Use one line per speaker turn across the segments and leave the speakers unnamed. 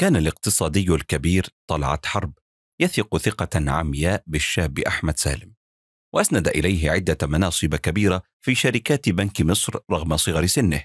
كان الاقتصادي الكبير طلعت حرب يثق ثقة عمياء بالشاب أحمد سالم وأسند إليه عدة مناصب كبيرة في شركات بنك مصر رغم صغر سنه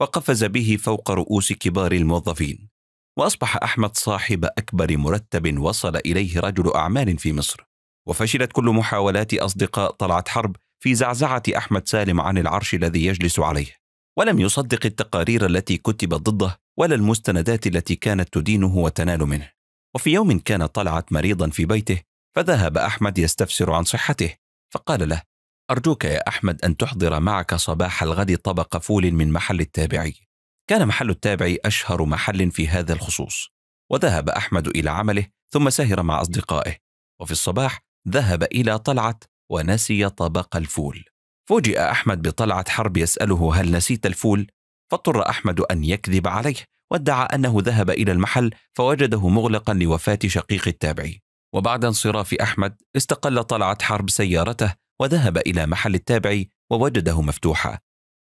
وقفز به فوق رؤوس كبار الموظفين وأصبح أحمد صاحب أكبر مرتب وصل إليه رجل أعمال في مصر وفشلت كل محاولات أصدقاء طلعت حرب في زعزعة أحمد سالم عن العرش الذي يجلس عليه ولم يصدق التقارير التي كتبت ضده ولا المستندات التي كانت تدينه وتنال منه وفي يوم كان طلعت مريضا في بيته فذهب أحمد يستفسر عن صحته فقال له أرجوك يا أحمد أن تحضر معك صباح الغد طبق فول من محل التابعي كان محل التابعي أشهر محل في هذا الخصوص وذهب أحمد إلى عمله ثم سهر مع أصدقائه وفي الصباح ذهب إلى طلعت ونسي طبق الفول فوجئ أحمد بطلعة حرب يسأله هل نسيت الفول؟ فاضطر أحمد أن يكذب عليه وادعى أنه ذهب إلى المحل فوجده مغلقا لوفاة شقيق التابعي وبعد انصراف أحمد استقل طلعة حرب سيارته وذهب إلى محل التابعي ووجده مفتوحا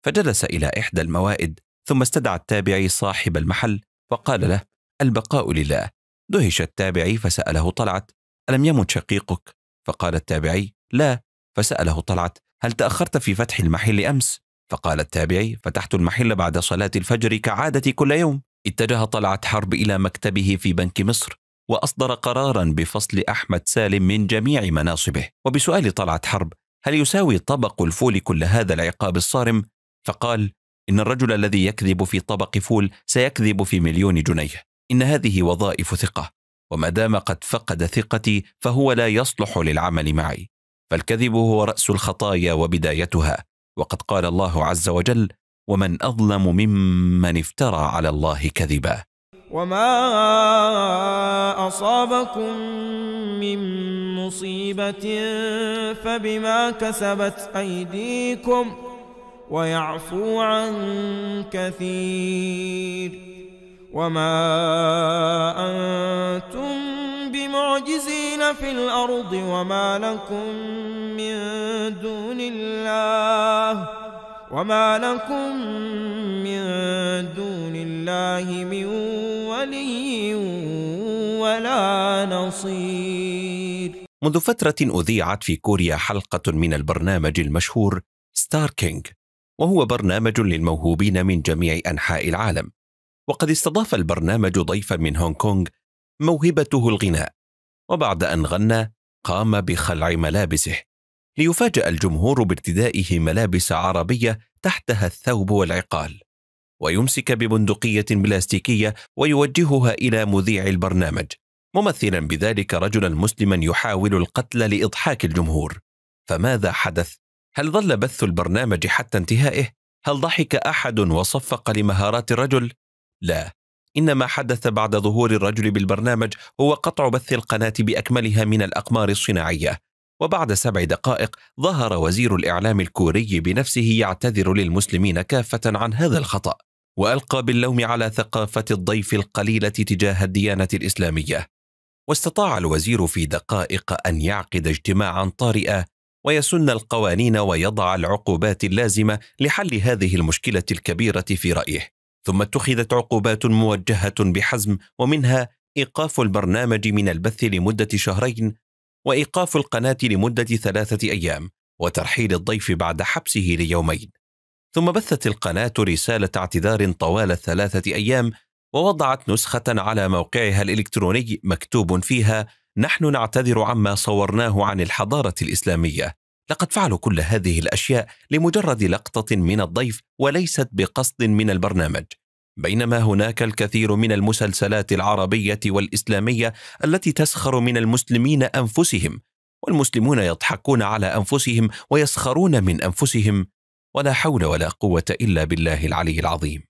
فجلس إلى إحدى الموائد ثم استدعى التابعي صاحب المحل وقال له البقاء لله دهش التابعي فسأله طلعت ألم يمت شقيقك؟ فقال التابعي لا فسأله طلعت هل تأخرت في فتح المحل أمس؟ فقال التابعي فتحت المحل بعد صلاة الفجر كعادتي كل يوم اتجه طلعت حرب إلى مكتبه في بنك مصر وأصدر قرارا بفصل أحمد سالم من جميع مناصبه وبسؤال طلعت حرب هل يساوي طبق الفول كل هذا العقاب الصارم؟ فقال إن الرجل الذي يكذب في طبق فول سيكذب في مليون جنيه إن هذه وظائف ثقة وما دام قد فقد ثقتي فهو لا يصلح للعمل معي فالكذب هو راس الخطايا وبدايتها وقد قال الله عز وجل ومن اظلم ممن افترى على الله كذبا
وما اصابكم من مصيبه فبما كسبت ايديكم ويعفو عن كثير وما انتم المعجزين في الأرض وما لكم من دون الله وما لكم من دون الله من ولي ولا نصير منذ فترة
أذيعت في كوريا حلقة من البرنامج المشهور ستار كينج وهو برنامج للموهوبين من جميع أنحاء العالم وقد استضاف البرنامج ضيفا من هونغ كونغ موهبته الغناء وبعد أن غنى قام بخلع ملابسه ليفاجأ الجمهور بارتدائه ملابس عربية تحتها الثوب والعقال ويمسك ببندقية بلاستيكية ويوجهها إلى مذيع البرنامج ممثلا بذلك رجلا مسلما يحاول القتل لإضحاك الجمهور فماذا حدث؟ هل ظل بث البرنامج حتى انتهائه؟ هل ضحك أحد وصفق لمهارات الرجل؟ لا إن ما حدث بعد ظهور الرجل بالبرنامج هو قطع بث القناة بأكملها من الأقمار الصناعية وبعد سبع دقائق ظهر وزير الإعلام الكوري بنفسه يعتذر للمسلمين كافة عن هذا الخطأ وألقى باللوم على ثقافة الضيف القليلة تجاه الديانة الإسلامية واستطاع الوزير في دقائق أن يعقد اجتماعا طارئا ويسن القوانين ويضع العقوبات اللازمة لحل هذه المشكلة الكبيرة في رأيه ثم اتخذت عقوبات موجهه بحزم ومنها ايقاف البرنامج من البث لمده شهرين وايقاف القناه لمده ثلاثه ايام وترحيل الضيف بعد حبسه ليومين ثم بثت القناه رساله اعتذار طوال الثلاثه ايام ووضعت نسخه على موقعها الالكتروني مكتوب فيها نحن نعتذر عما صورناه عن الحضاره الاسلاميه لقد فعلوا كل هذه الاشياء لمجرد لقطه من الضيف وليست بقصد من البرنامج بينما هناك الكثير من المسلسلات العربيه والاسلاميه التي تسخر من المسلمين انفسهم والمسلمون يضحكون على انفسهم ويسخرون من انفسهم ولا حول ولا قوه الا بالله العلي العظيم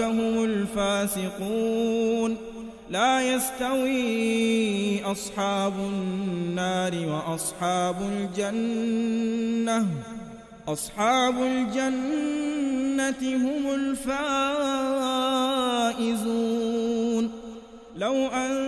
هم الفاسقون لا يستوي أصحاب النار وأصحاب الجنة أصحاب الجنة هم الفائزون لو أن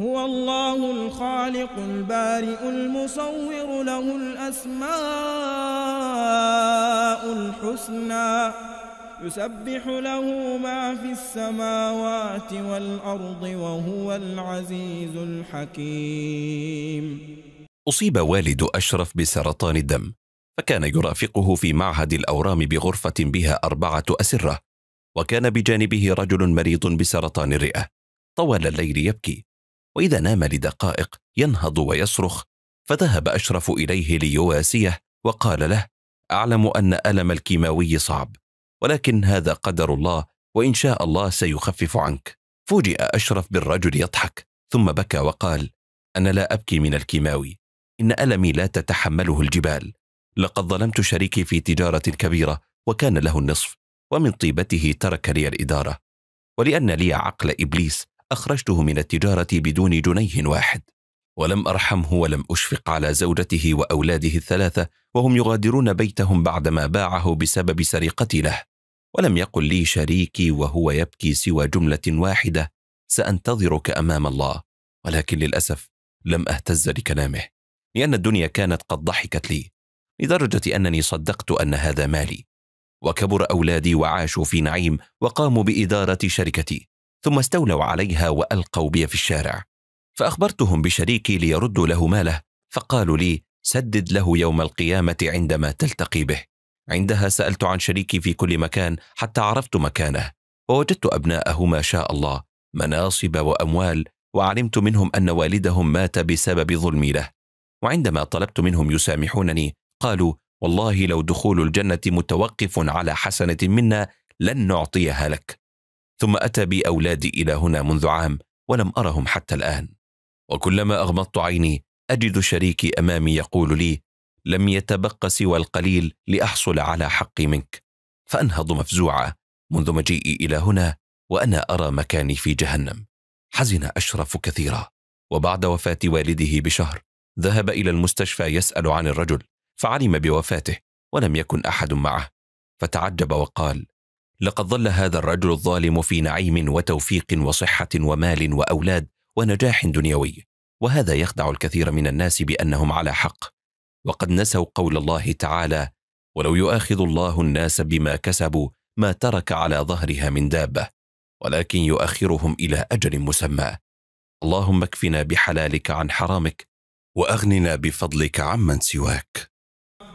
هو الله الخالق البارئ المصور له الأسماء الحسنى يسبح له ما في السماوات والأرض وهو العزيز الحكيم
أصيب والد أشرف بسرطان الدم فكان يرافقه في معهد الأورام بغرفة بها أربعة أسرة وكان بجانبه رجل مريض بسرطان الرئة طوال الليل يبكي وإذا نام لدقائق ينهض ويصرخ فذهب أشرف إليه ليواسيه وقال له أعلم أن ألم الكيماوي صعب ولكن هذا قدر الله وإن شاء الله سيخفف عنك فوجئ أشرف بالرجل يضحك ثم بكى وقال أنا لا أبكي من الكيماوي إن ألمي لا تتحمله الجبال لقد ظلمت شريكي في تجارة كبيرة وكان له النصف ومن طيبته ترك لي الإدارة ولأن لي عقل إبليس أخرجته من التجارة بدون جنيه واحد ولم أرحمه ولم أشفق على زوجته وأولاده الثلاثة وهم يغادرون بيتهم بعدما باعه بسبب سرقتي له ولم يقل لي شريكي وهو يبكي سوى جملة واحدة سأنتظرك أمام الله ولكن للأسف لم أهتز لكلامه لأن الدنيا كانت قد ضحكت لي لدرجة أنني صدقت أن هذا مالي وكبر أولادي وعاشوا في نعيم وقاموا بإدارة شركتي ثم استولوا عليها والقوا بي في الشارع فاخبرتهم بشريكي ليردوا له ماله فقالوا لي سدد له يوم القيامه عندما تلتقي به عندها سالت عن شريكي في كل مكان حتى عرفت مكانه ووجدت ابناءه ما شاء الله مناصب واموال وعلمت منهم ان والدهم مات بسبب ظلمي له وعندما طلبت منهم يسامحونني قالوا والله لو دخول الجنه متوقف على حسنه منا لن نعطيها لك ثم أتى بي أولادي إلى هنا منذ عام ولم أرهم حتى الآن وكلما أغمضت عيني أجد شريكي أمامي يقول لي لم يتبق سوى القليل لأحصل على حقي منك فأنهض مفزوعة منذ مجيئي إلى هنا وأنا أرى مكاني في جهنم حزن أشرف كثيرا وبعد وفاة والده بشهر ذهب إلى المستشفى يسأل عن الرجل فعلم بوفاته ولم يكن أحد معه فتعجب وقال لقد ظل هذا الرجل الظالم في نعيم وتوفيق وصحة ومال وأولاد ونجاح دنيوي وهذا يخدع الكثير من الناس بأنهم على حق وقد نسوا قول الله تعالى ولو يؤاخذ الله الناس بما كسبوا ما ترك على ظهرها من دابة ولكن يؤخرهم إلى أجل مسمى اللهم اكفنا بحلالك عن حرامك واغننا بفضلك عمن سواك